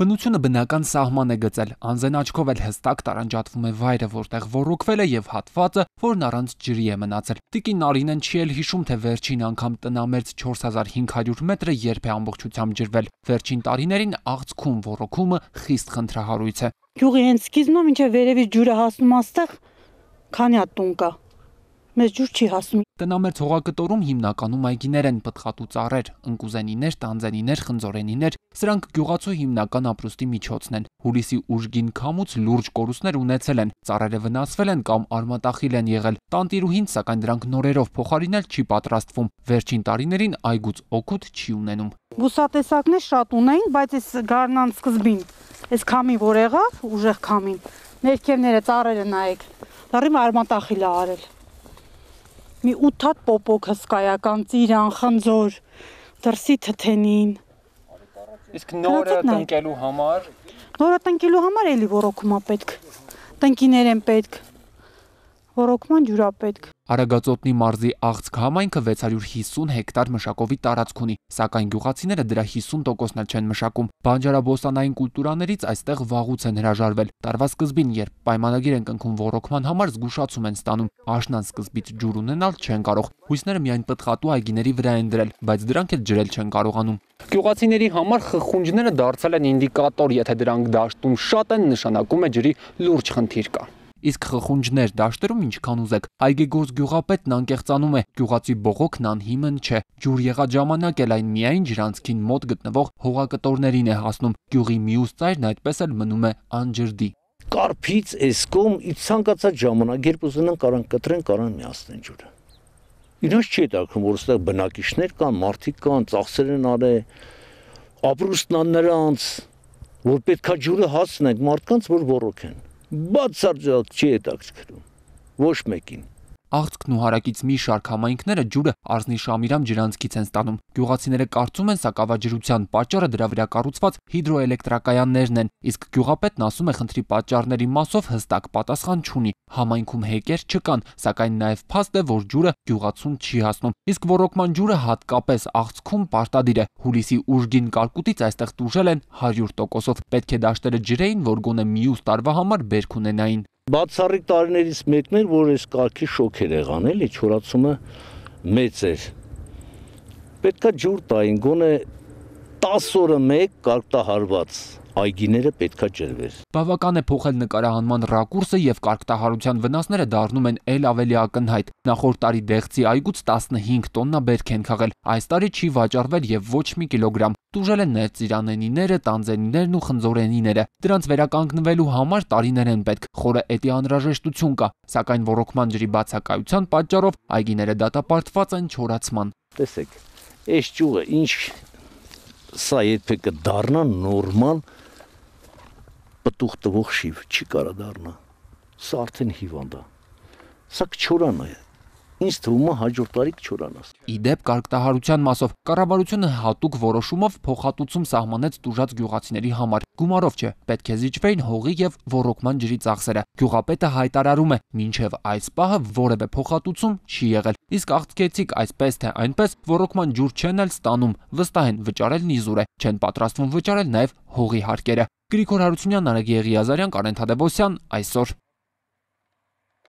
Բնությունը բնական սահման է գծել, անզեն աչքով էլ հստակ տարանջատվում է վայրը, որտեղ ոռոգվել է եւ հատվածը, որն առանց ջրի է մնացել։ Տիկին Արինեն չի էլ հիշում, թե վերջին անգամ տնամերձ 4500 մետրը երբ է ամբողջությամբ ջրվել։ Վերջին տարիներին աղցքում ոռոգումը խիստ խնդրահարույց է։ Գյուղի հենց սկիզբում ինչը վերևից ջուրը հասնում աստեղ, քանի հատ տուն կա։ Մեզ ջուր չի հասնում։ Տնամերձ հողակտորում հիմնականում այգիներ են պտղատու ծառեր, ընկուզենիներ, տանձենիներ, խնձորենիներ, սրանք գյուղացու հիմնական ապրուստի միջոցն են։ Հուլիսի ուժգին քամուց լուրջ կորուստներ ունեցել են, ծառերը վնասվել են կամ արմատախիլ են եղել։ Տանտիրուհին, սակայն դրանք նորերով փոխարինել չի պատրաստվում։ Վերջին տարիներին այգուց օգուտ չի ունենում։ Բուսատեսակներ շատ ունեին, բայց այս գարնան սկզբին, այս քամի որ եղավ, ուժեղ քամին, ներքևները ծառերը նայեք, դառի արմատախիլ է արել մի 8 հատ պոպոկ հսկայական ծիրան, խնձոր, դրսի թթենին։ Իսկ նորը տնկելու համար նորը տնկելու համար էլի ոռոգումա պետք։ Տնկիներ են պետք։ Ոռոգման ջուրա պետք։ Արագածոտնի մարզի Աղցք համայնքը 650 հեկտար մշակովի տարածք ունի, սակայն գյուղացիները դրա 50%-ն էլ չեն մշակում։ Բանջարաբոսանային կուլտուրաներից այստեղ վաղուց են հրաժարվել։ Տարվա սկզբին, երբ պայմանագիր են կնքում ռոռոկման համար, զգուշացում են ստանում։ Աշնան սկզբից ջուր ունենալ չեն կարող։ Հույսները միայն պտղատու այգիների վրա են դրել, բայց դրանք էլ ջրել չեն կարողանում։ Գյուղացիների համար խխունջները դարձել են ինդիկատոր, եթե դրանք դաշտում շատ են, նշանակում է ջրի լուրջ խնդիր կա։ Իսկ խխունջներ դաշտերում ինչքան ուզեք, այգեգործ գյուղապետն անկեղծանում է, գյուղացի բողոքն անհիմն չէ։ Ջուր եղած ժամանակ էլ այն միայն ջրանցքին մոտ գտնվող հողակտորներին է հասնում։ Գյուղի մյուս ծայրն այդպես էլ մնում է անջրդի։ Կարփից էս կողմ ցանկացած ժամանակ երբ ուզենան կարող են կտրեն, կարող են միացնեն ջուրը։ Իրանց չի դակում, որ այստեղ բնակիչներ կան, մարդիկ կան, ծախսեր են արել, ապրուստն անրանց, որ պետքա ջուրը հասնենք մարդկանց, որ ոռոգ են բացարձակ չի հետաքրքրում ոչ մեկին Աղցկն ու հարակից մի շարք համայնքները ջուրը արզնի շամիրամ ջրանցքից են ստանում։ Գյուղացիները կարծում են սակավաջրության պատճառը դրա վրա կառուցված հիդրոէլեկտրակայաններն են, իսկ գյուղապետն ասում է խնդրի պատճառների մասով հստակ պատասխան չունի։ Համայնքում հեկեր չկան, սակայն նաև փաստ է, որ ջուրը գյուղացուն չի հասնում։ Իսկ ռոռոկման ջուրը հատկապես Աղցկում պարտադիր է։ Հուլիսի ուժգին կարկուտից այստեղ տուժել են 100%-ով։ Պետք է դաշտերը ջրեին, որ գոնե մյուս տարվա համար բերք ունենային բացառիկ տարիներից մեկն էր, որ այս կարգի շոկ էր եղան, էլի չորացումը մեծ էր։ Պետքա ջուր տային, գոնե 10 օրը մեկ կարկտահարված այգիները պետքա ջրվեր։ Բավական է փոխել նկարահանման ռակուրսը եւ կարկտահարության վնասները դառնում են ել ավելի ակնհայտ։ Նախորդ տարի դեղցի այգուց 15 տոննա բերք են քաղել, այս տարի չի վաճառվել եւ ոչ մի կիլոգրամ։ Տուժել են ներծիրանենիները, տանձենիներն ու խնձորենիները։ Դրանց վերականգնվելու համար տարիներ են պետք։ Խորը էտի անհրաժեշտություն կա, սակայն ռոռոկման ջրի բացակայության պատճառով այգիները դատապարտված են չորացման։ Տեսեք, այս ճյուղը ինչ սա եթե կդառնա նորմալ պտուղ տվող շիվ, չի կարա դառնա։ Սա արդեն հիվանդ է։ Սա կչորանա այդ Ինչ թվում է հաջորդ տարի կչորանաս։ Իդեպ կարգտահարության մասով կառավարությունը հատուկ որոշումով փոխհատուցում սահմանեց տուժած գյուղացիների համար։ Գումարով չէ, պետք է զիջվեին հողի եւ ռոռոկման ջրի ծախսերը։ Գյուղապետը հայտարարում է, մինչեւ այս պահը որևէ փոխհատուցում չի եղել։ Իսկ աղծկեցիկ այսպես թե այնպես ռոռոկման ջուր չեն էլ ստանում, վստահ են վճարել նիզուր է, չեն պատրաստվում վճարել նաեւ հողի հարկերը։ Գրիգոր Հարությունյան, Արեգ Եղիազարյան, Կարեն Թադևոսյան, այսօր